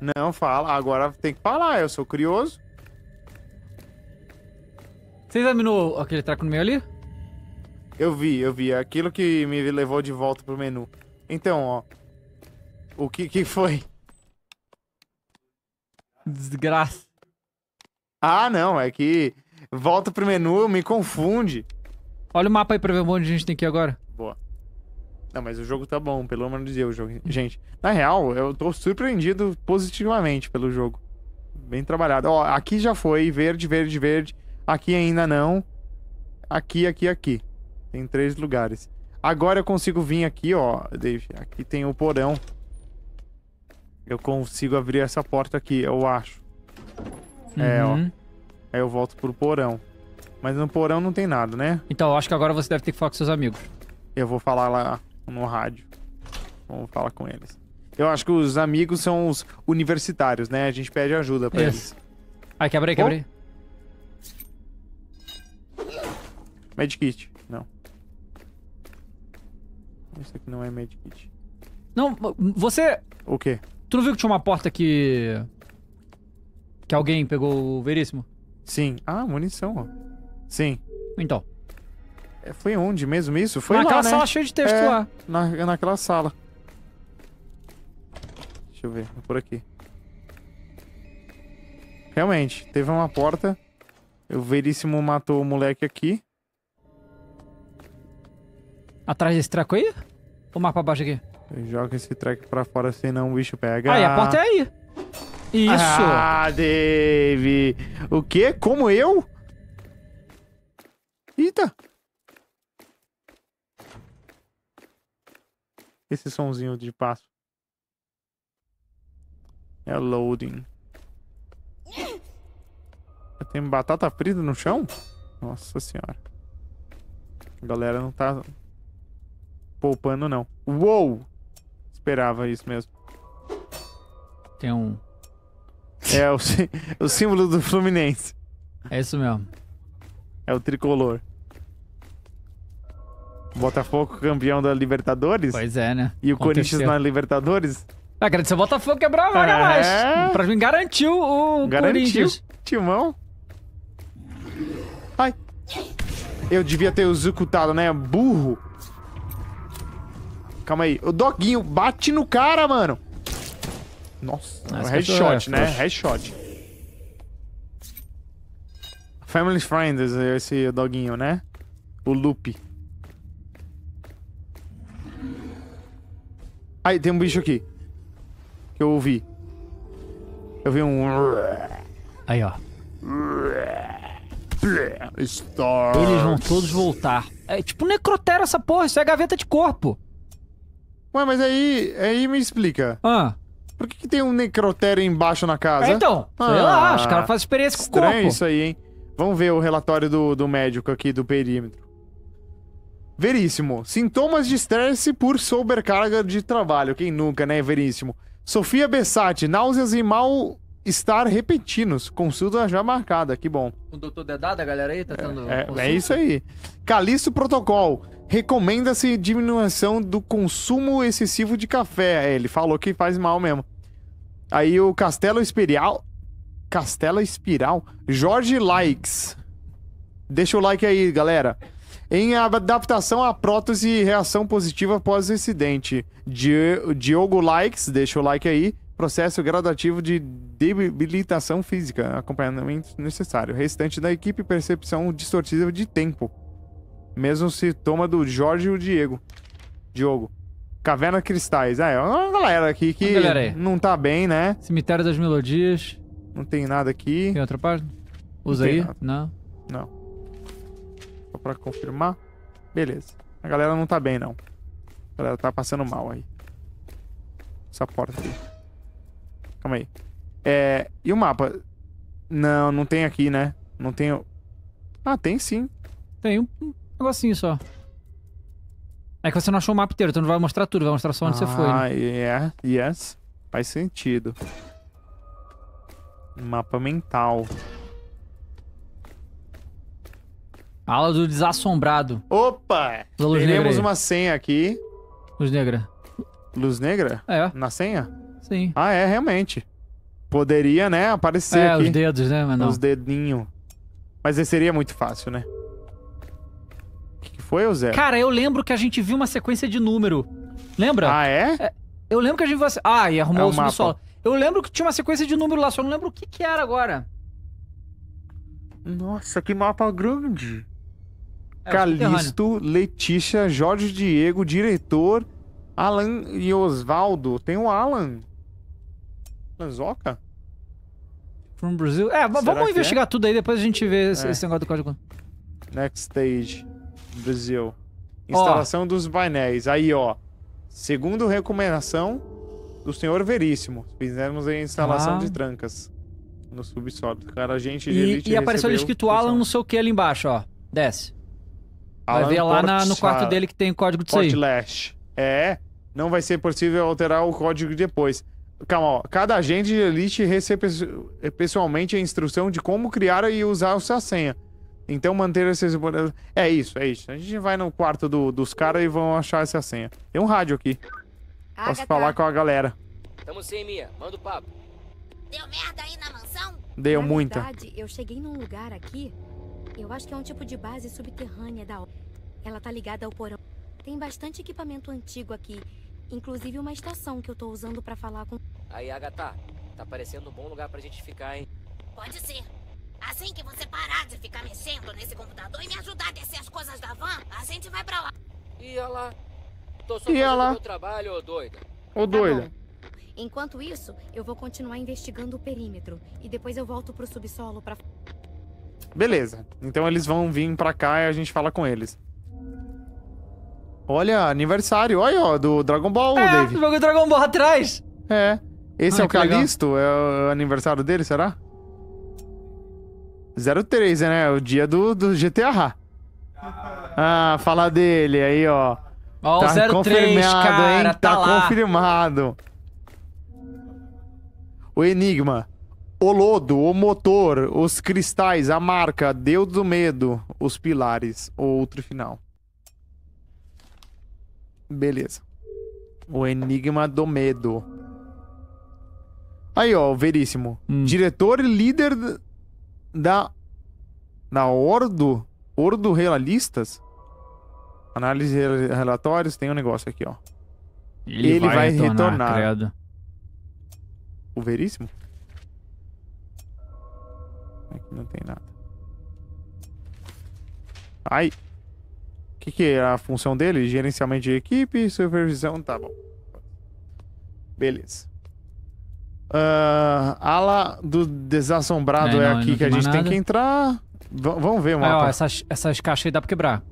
Não, fala. Agora tem que falar, eu sou curioso. Você examinou aquele traco no meio ali? Eu vi, eu vi. Aquilo que me levou de volta pro menu. Então, ó. O que que foi? Desgraça. Ah, não, é que volta pro menu, me confunde. Olha o mapa aí pra ver onde a gente tem que ir agora. Não, mas o jogo tá bom, pelo amor de Deus, o jogo. Gente, na real, eu tô surpreendido positivamente pelo jogo. Bem trabalhado. Ó, aqui já foi, verde, verde, verde. Aqui ainda não. Aqui, aqui, aqui. Tem três lugares. Agora eu consigo vir aqui, ó, Dave. Aqui tem o porão. Eu consigo abrir essa porta aqui, eu acho. Uhum. É, ó. Uhum. Aí eu volto pro porão. Mas no porão não tem nada, né? Então, eu acho que agora você deve ter que falar com seus amigos. Eu vou falar lá no rádio. Vamos falar com eles. Eu acho que os amigos são os universitários, né? A gente pede ajuda pra eles. Ai, quebrei, quebrei. Medkit, não. Isso aqui não é medkit. Não, você... O quê? Tu não viu que tinha uma porta que... Que alguém pegou o Veríssimo? Sim. Ah, munição, ó. Sim. Então. É, foi onde mesmo isso? Foi naquela lá, né? sala né? cheia de texto é, lá. Na, naquela sala. Deixa eu ver, é por aqui. Realmente, teve uma porta. O Veríssimo matou o moleque aqui. Atrás desse treco aí? O mapa abaixo aqui. Joga esse treco pra fora, senão o bicho pega. Aí, a porta é aí. Isso. Ah, Dave. O quê? Como eu? Eita. esse sonzinho de passo. É loading. Tem batata frita no chão? Nossa senhora. A galera não tá poupando, não. Uou! Esperava isso mesmo. Tem um. É o, o símbolo do Fluminense. É isso mesmo. É o tricolor. Botafogo campeão da Libertadores. Pois é, né? E o Aconteceu. Corinthians na Libertadores. Agradecer o Botafogo quebrar é bravo, né? pra mim garantiu o garantiu. Corinthians. Timão. Ai. Eu devia ter executado, né? Burro. Calma aí. O Doguinho bate no cara, mano. Nossa. Nossa ah, headshot, é, né? Poxa. Headshot. Family Friends, esse doguinho, né? O Lupe. Ai, tem um bicho aqui. Que eu ouvi. Eu vi um. Aí, ó. Star. Eles vão todos voltar. É tipo necrotera essa porra, isso é gaveta de corpo. Ué, mas aí. Aí me explica. Ah. Por que, que tem um necrotério embaixo na casa? É, então, ah, sei lá, os ah, caras fazem experiência com o corpo. Estranho isso aí, hein? Vamos ver o relatório do, do médico aqui do perímetro. Veríssimo. Sintomas de estresse por sobrecarga de trabalho. Quem nunca, né? Veríssimo. Sofia Bessati, náuseas e mal-estar repentinos. Consulta já marcada, que bom. O doutor Dedada, galera aí, tá é, tendo. É, é, é isso aí. Calixto Protocol. Recomenda-se diminuição do consumo excessivo de café. É, ele falou que faz mal mesmo. Aí o Castelo Espiral. Castelo Espiral? Jorge Likes. Deixa o like aí, galera. Em adaptação à prótese e reação positiva o incidente, Diogo Likes, deixa o like aí, processo gradativo de debilitação física, acompanhamento necessário. Restante da equipe, percepção distorcida de tempo. Mesmo sintoma do Jorge e o Diego. Diogo. Caverna Cristais. Ah, é uma galera aqui que galera não tá bem, né? Cemitério das Melodias. Não tem nada aqui. Tem outra página? Usa aí? Nada. Não. Não pra confirmar. Beleza. A galera não tá bem, não. A galera tá passando mal aí. Essa porta aqui. Calma aí. É... E o mapa? Não, não tem aqui, né? Não tem... Ah, tem sim. Tem um negocinho só. É que você não achou o mapa inteiro, então não vai mostrar tudo, vai mostrar só onde ah, você foi. Né? Ah, né? yeah, yes. Faz sentido. Mapa mental. Ala do Desassombrado. Opa! Luz Teremos uma senha aqui. Luz negra. Luz negra? É. Na senha? Sim. Ah, é, realmente. Poderia, né, aparecer é, aqui. os dedos, né, mano? Os dedinhos. Mas aí seria muito fácil, né? O que, foi, O Zé? Cara, eu lembro que a gente viu uma sequência de número. Lembra? Ah, é? é eu lembro que a gente viu... Ah, e arrumou é o solo. Eu lembro que tinha uma sequência de número lá, só não lembro o que que era agora. Nossa, que mapa grande. É, Calisto, Letícia, Jorge Diego, diretor, Alan e Osvaldo. Tem o Alan. Lanzoca? From Brazil. É, Será vamos é? investigar é? tudo aí, depois a gente vê é. esse negócio do código. Next stage. Brasil. Instalação dos painéis. Aí, ó. Segundo recomendação do senhor Veríssimo. Fizemos a instalação ah. de trancas no subsolo. Cara, a gente e, apareceu E apareceu escrito Alan, não sei o que ali embaixo, ó. Desce. Vai ver lá na, no quarto dele que tem o código disso aí. Portlash. É, não vai ser possível alterar o código depois. Calma, ó. cada agente de elite recebe eh, pessoalmente a instrução de como criar e usar a sua senha. Então manter esses... É isso, é isso. A gente vai no quarto do, dos caras e vão achar essa senha. Tem um rádio aqui. Agatha. Posso tá. falar com a galera. Tamo sem, Mia. Manda o papo. Deu merda aí na mansão? Deu na muita. Verdade, eu cheguei num lugar aqui eu acho que é um tipo de base subterrânea da Ela tá ligada ao porão. Tem bastante equipamento antigo aqui, inclusive uma estação que eu tô usando para falar com. Aí, Agatha, tá parecendo um bom lugar pra gente ficar, hein? Pode ser. Assim que você parar de ficar mexendo nesse computador e me ajudar a descer as coisas da van, a gente vai pra lá. E ela? Tô só meu trabalho, ô doida. Ô tá doida. Enquanto isso, eu vou continuar investigando o perímetro e depois eu volto pro subsolo pra... Beleza. Então eles vão vir pra cá e a gente fala com eles. Olha, aniversário. Olha, ó, do Dragon Ball, é, Dave. É, Dragon Ball atrás. É. Esse Ai, é o Calisto? É o aniversário dele, será? 03, né? É o dia do, do GTA. Ah, falar dele aí, ó. Ó, tá 03, confirmado, cara, hein? Tá, tá confirmado. O Enigma. O lodo, o motor, os cristais, a marca, Deus do medo, os pilares, outro final. Beleza. O enigma do medo. Aí, ó, veríssimo. Hum. Diretor e líder da da Ordo, Ordo Realistas. Análise de relatórios, tem um negócio aqui, ó. Ele, Ele vai, vai, retornar. retornar. O veríssimo? Não tem nada. Ai. O que, que é a função dele? Gerenciamento de equipe, supervisão. Tá bom. Beleza. Uh, ala do desassombrado não, é não, aqui que a gente nada. tem que entrar. V vamos ver, mano. essas, essas caixas aí dá pra quebrar.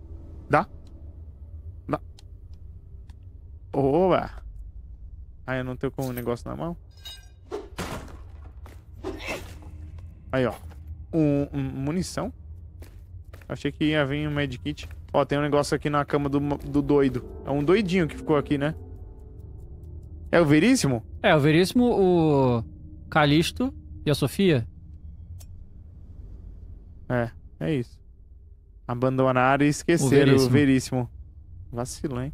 Dá? Dá. Oba! aí eu não tenho com o negócio na mão. Aí, ó um, um, munição. Achei que ia vir um medkit. Ó, tem um negócio aqui na cama do, do doido. É um doidinho que ficou aqui, né? É o Veríssimo? É, o Veríssimo, o Calixto e a Sofia. É, é isso. Abandonaram e esqueceram o Veríssimo. veríssimo. Vacilão, hein?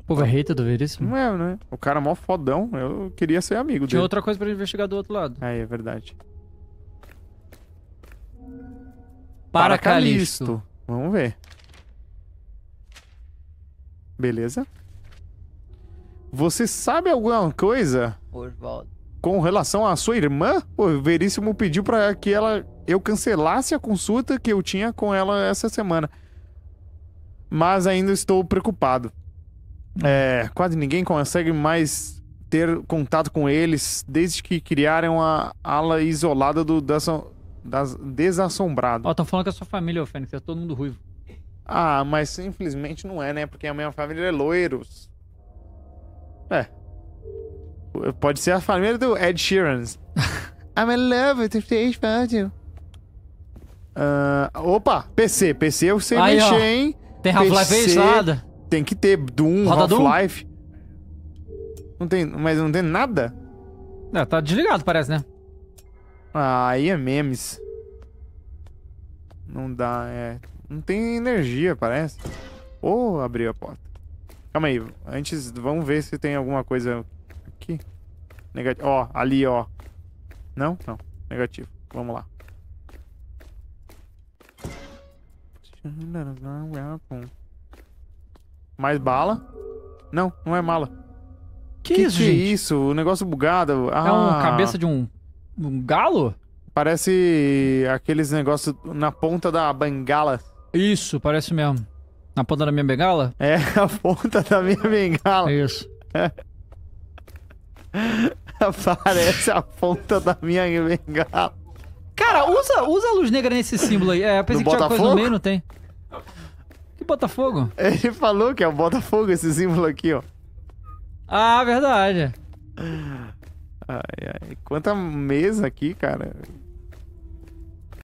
O povo é do Veríssimo? Não é, né? O cara é mó fodão. Eu queria ser amigo Tinha dele. Tinha outra coisa pra investigar do outro lado. É, é verdade. para, para Calisto. Vamos ver. Beleza. Você sabe alguma coisa? Osvaldo. Com relação à sua irmã? O Veríssimo pediu para que ela eu cancelasse a consulta que eu tinha com ela essa semana. Mas ainda estou preocupado. É, quase ninguém consegue mais ter contato com eles desde que criaram a ala isolada do, dessa, das... Desassombrado. Ó, oh, tão falando que é sua família, ô Fênix, é todo mundo ruivo. Ah, mas infelizmente não é, né? Porque a minha família é loiros. É. Pode ser a família do Ed Sheeran. I'm in love with the stage, Uh, opa, PC. PC eu sei Aí, mexer, ó. hein? Tem Half-Life aí Tem que ter. Doom, Half-Life. Não tem, mas não tem nada? É, tá desligado, parece, né? Ah, aí é memes. Não dá, é... Não tem energia, parece. Ou oh, abriu a porta. Calma aí, antes vamos ver se tem alguma coisa aqui. Negativo. Ó, oh, ali, ó. Oh. Não? Não. Negativo. Vamos lá. Mais bala? Não, não é mala. Que, que isso, que é isso? O negócio bugado. É ah. É uma cabeça de um um galo? Parece aqueles negócios na ponta da bengala. Isso, parece mesmo. Na ponta da minha bengala? É, a ponta da minha bengala. Isso. É. parece a ponta da minha bengala. Cara, usa, usa a luz negra nesse símbolo aí. É, pensei no que tinha coisa no meio, não tem. Que Botafogo? Ele falou que é o Botafogo esse símbolo aqui, ó. Ah, verdade. Ai, ai. Quanta mesa aqui, cara.